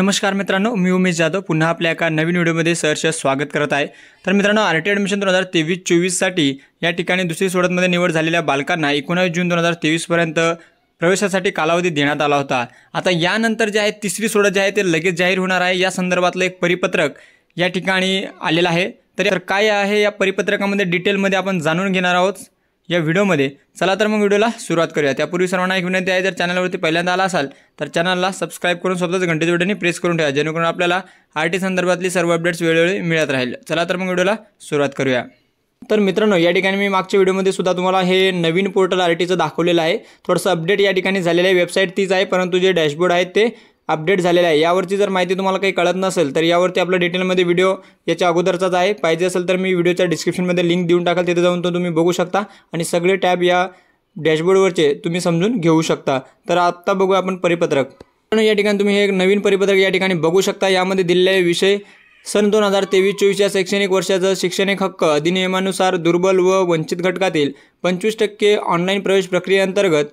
नमस्कार मित्रांनो मी उमेश जाधव पुन्हा आपल्या एका नवीन व्हिडिओमध्ये सहर्ष स्वागत करत आहे तर मित्रांनो आर टी ॲडमिशन दोन हजार तेवीस चोवीससाठी या ठिकाणी दुसरी सोडतमध्ये निवड झालेल्या बालकांना एकोणावीस जून दोन हजार तेवीसपर्यंत प्रवेशासाठी कालावधी देण्यात आला होता आता यानंतर जे आहे तिसरी सोडत जे आहे ते लगेच जाहीर होणार आहे या संदर्भातलं एक परिपत्रक या ठिकाणी आलेलं आहे तर काय आहे या परिपत्रकामध्ये डिटेलमध्ये आपण जाणून घेणार आहोत या व्हिडिओमध्ये चला तर मग व्हिडिओला सुरुवात करूया त्यापूर्वी सर्वांना एक विनंती आहे जर चॅनलवरती पहिल्यांदा आला असाल तर चॅनलला सबस्क्राईब करून सोबतच घंटेच्या प्रेस करून ठेवा जेणेकरून आपल्याला आर टी संदर्भातली सर्व अपडेट्स वेळोवेळी मिळत राहील चला तर मग व्हिडिओला सुरुवात करूया तर मित्रांनो या ठिकाणी मी मागच्या व्हिडिओमध्ये सुद्धा तुम्हाला हे नवीन पोर्टल आर टीचं दाखवलेलं आहे थोडंसं अपडेट या ठिकाणी झालेलं आहे वेबसाईट तीच आहे परंतु जे डॅशबोर्ड आहे ते अपडेट झालेला आहे यावरती जर माहिती तुम्हाला काही कळत नसेल तर यावरती आपला डिटेलमध्ये व्हिडिओ याच्या अगोदरचाच आहे पाहिजे असेल तर मी व्हिडिओच्या डिस्क्रिप्शनमध्ये लिंक देऊन टाकाल तिथे जाऊन तो तुम्ही बघू शकता आणि सगळे टॅब या डॅशबोर्डवरचे तुम्ही समजून घेऊ शकता तर आत्ता बघू आपण परिपत्रक या ठिकाणी तुम्ही एक नवीन परिपत्रक या ठिकाणी बघू शकता यामध्ये दिलेले विषय सन दोन हजार तेवीस या शैक्षणिक वर्षाचा शैक्षणिक हक्क अधिनियमानुसार दुर्बल व वंचित घटकातील पंचवीस टक्के ऑनलाईन प्रवेश प्रक्रियेअंतर्गत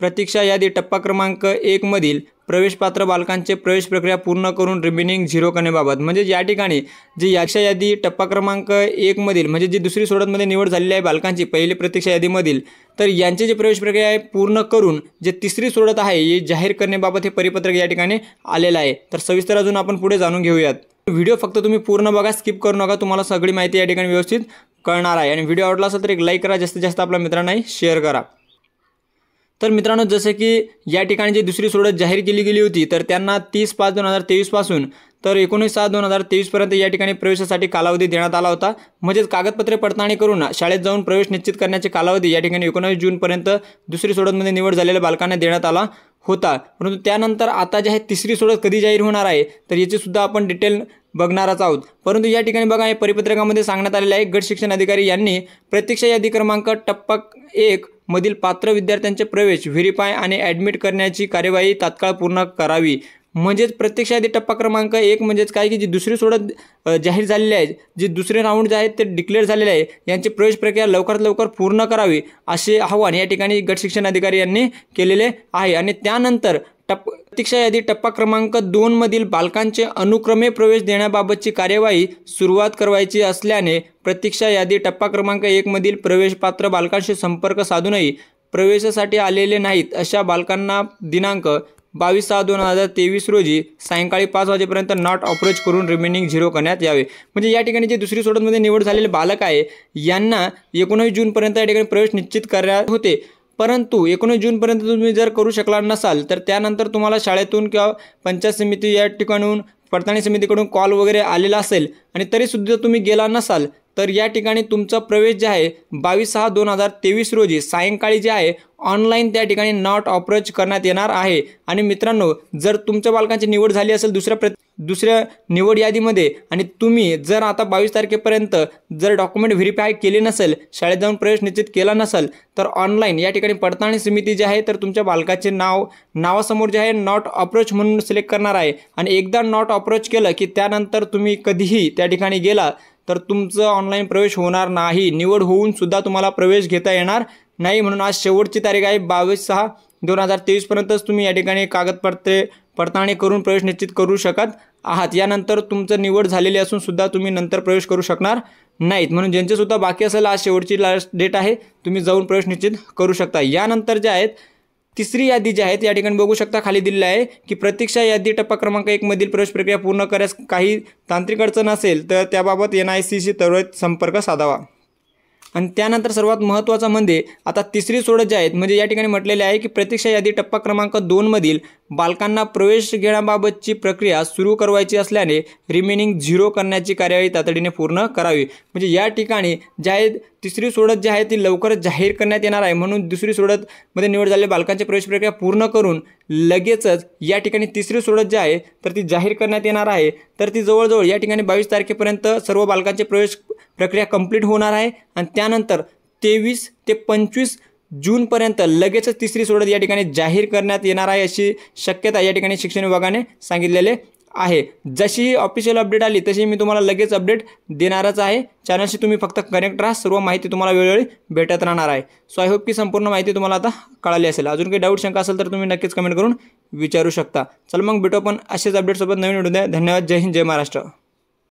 प्रतीक्षा यादी टप्पा क्रमांक एकमधील प्रवेशपात्र बालकांचे प्रवेश प्रक्रिया पूर्ण करून रिमेनिंग झिरो करण्याबाबत म्हणजे या ठिकाणी जी याक्षा यादी टप्पा क्रमांक एकमधील म्हणजे जी दुसरी सोडतमध्ये निवड झालेली आहे बालकांची पहिली प्रतीक्षा यादीमधील तर यांची जी प्रवेश प्रक्रिया आहे पूर्ण करून जे तिसरी सोडत आहे हे जाहीर करण्याबाबत हे परिपत्रक या ठिकाणी आलेलं आहे तर सविस्तर अजून आपण पुढे जाणून घेऊयात व्हिडिओ फक्त तुम्ही पूर्ण बघा स्किप करू नका तुम्हाला सगळी माहिती या ठिकाणी व्यवस्थित कळणार आहे आणि व्हिडिओ आवडला असेल तर एक लाईक करा जास्तीत जास्त आपल्या मित्रांनाही शेअर करा तर मित्रांनो जसे की या ठिकाणी जी दुसरी सोडत जाहीर केली गेली होती तर त्यांना तीस पाच दोन हजार तेवीसपासून तर एकोणीस सात दोन हजार तेवीसपर्यंत या ठिकाणी प्रवेशासाठी कालावधी देण्यात आला होता म्हणजेच कागदपत्रे पडताळणी करून शाळेत जाऊन प्रवेश निश्चित करण्याची कालावधी या ठिकाणी एकोणावीस जूनपर्यंत दुसरी सोडतमध्ये निवड झालेल्या बालकांना देण्यात आला होता परंतु त्यानंतर आता जे आहे तिसरी सोडत कधी जाहीर होणार आहे तर याची सुद्धा आपण डिटेल बघणारच आहोत परंतु या ठिकाणी बघा हे परिपत्रकामध्ये सांगण्यात आलेलं आहे गट शिक्षण अधिकारी यांनी प्रत्यक्ष यादी क्रमांक टप्पा एक मधील पात्र विद्यार्थ्यांचे प्रवेश व्हेरीफाय आणि ॲडमिट करण्याची कार्यवाही तात्काळ पूर्ण करावी म्हणजेच प्रत्यक्ष टप्पा क्रमांक एक म्हणजेच काय की जी दुसरी सोडत जाहीर झालेली आहे जे दुसरे राऊंड जे आहेत ते डिक्लेअर झालेले आहे यांची प्रवेश प्रक्रिया लवकरात लवकर पूर्ण करावी असे आवाहन या ठिकाणी गट शिक्षण अधिकारी यांनी केलेले आहे आणि त्यानंतर टप प्रतीक्षा यादी टप्पा क्रमांक मधील बालकांचे अनुक्रमे प्रवेश देण्याबाबतची कार्यवाही सुरुवात करायची असल्याने प्रतीक्षा यादी टप्पा क्रमांक एकमधील प्रवेशपात्र बालकांशी संपर्क साधूनही प्रवेशासाठी आलेले नाहीत अशा बालकांना दिनांक बावीस सहा दोन हजार तेवीस रोजी सायंकाळी पाच वाजेपर्यंत नॉट अप्रोच करून रिमेनिंग झिरो करण्यात यावे म्हणजे या ठिकाणी जे दुसरी सोडतमध्ये निवड झालेले बालक आहे यांना एकोणावीस जूनपर्यंत या ठिकाणी प्रवेश निश्चित करण्यात होते परंतु एकोणीस जूनपर्यंत तुम्ही जर करू शकला नसाल तर त्यानंतर तुम्हाला शाळेतून किंवा पंचायत समिती या ठिकाणून पडताळणी समितीकडून कॉल वगैरे आलेला असेल आणि तरीसुद्धा तुम्ही गेला नसाल तर या ठिकाणी तुमचा प्रवेश जे आहे बावीस सहा दोन हजार तेवीस रोजी सायंकाळी जे आहे ऑनलाईन त्या ठिकाणी नॉट अप्रोच करण्यात येणार आहे आणि मित्रांनो जर तुमच्या बालकांची निवड झाली असेल दुसऱ्या प्र दुसऱ्या निवड यादीमध्ये आणि तुम्ही जर आता बावीस तारखेपर्यंत जर डॉक्युमेंट व्हेरीफाय केले नसेल शाळेत जाऊन प्रवेश निश्चित केला नसेल तर ऑनलाईन या ठिकाणी पडताळणी समिती जी आहे तर तुमच्या बालकाचे नाव नावासमोर जे आहे नॉट अप्रोच म्हणून सिलेक्ट करणार आहे आणि एकदा नॉट अप्रोच केलं की त्यानंतर तुम्ही कधीही त्या ठिकाणी गेला तर तुमचं ऑनलाईन प्रवेश होणार नाही निवड होऊन सुद्धा तुम्हाला प्रवेश घेता येणार नाही म्हणून आज शेवटची तारीख आहे बावीस सहा दोन हजार तेवीसपर्यंतच तुम्ही या ठिकाणी कागदपत्रे पडताळणी करून प्रवेश निश्चित करू शकत आहात यानंतर तुमचं निवड झालेली असून सुद्धा तुम्ही नंतर प्रवेश करू शकणार नाहीत म्हणून ज्यांचे सुद्धा बाकी असेल आज शेवटची लास्ट डेट आहे तुम्ही जाऊन प्रवेश निश्चित करू शकता यानंतर जे आहेत तिसरी यादी जी आहे या ठिकाणी बघू शकता खाली दिलेलं आहे की प्रतीक्षा यादी टप्पा क्रमांक एकमधील प्रवेश प्रक्रिया पूर्ण करायस काही तांत्रिक अडचण असेल तर त्याबाबत एन आय सीशी त्वरित संपर्क साधावा आणि त्यानंतर सर्वात महत्त्वाचं म्हणजे आता तिसरी सोडत जे आहेत म्हणजे या ठिकाणी म्हटलेले आहे की प्रतीक्षा यादी टप्पा क्रमांक दोनमधील बालकांना प्रवेश घेण्याबाबतची प्रक्रिया सुरू करवायची असल्याने रिमेनिंग झिरो करण्याची कार्यवाही तातडीने पूर्ण करावी म्हणजे या ठिकाणी ज्या तिसरी सोडत जी आहे ती लवकरच जाहीर करण्यात येणार आहे म्हणून दुसरी सोडतमध्ये निवड झालेल्या बालकांची प्रवेश प्रक्रिया पूर्ण करून लगेचच या ठिकाणी तिसरी सोडत जी आहे तर ती जाहीर करण्यात येणार आहे तर ती जवळजवळ या ठिकाणी बावीस तारखेपर्यंत सर्व बालकांचे प्रवेश प्रक्रिया कंप्लीट होणार आहे आणि त्यानंतर तेवीस ते पंचवीस जूनपर्यंत लगेचच तिसरी सोडत या ठिकाणी जाहीर करण्यात येणार आहे अशी शक्यता या ठिकाणी शिक्षण विभागाने सांगितलेले आहे जशी ऑफिशियल अपडेट आली तशी मी तुम्हाला लगेच अपडेट देणारच आहे चॅनलशी तुम्ही फक्त कनेक्ट राहा सर्व माहिती तुम्हाला वेळोवेळी भेटत राहणार आहे सो आय होप की संपूर्ण माहिती तुम्हाला आता कळाली असेल अजून काही डाऊट शंका असेल तर तुम्ही नक्कीच कमेंट करून विचारू शकता चल मग भेटू पण असेच अपडेटसोबत नवीन व्हिडिओ द्या धन्यवाद जय हिंद जय महाराष्ट्र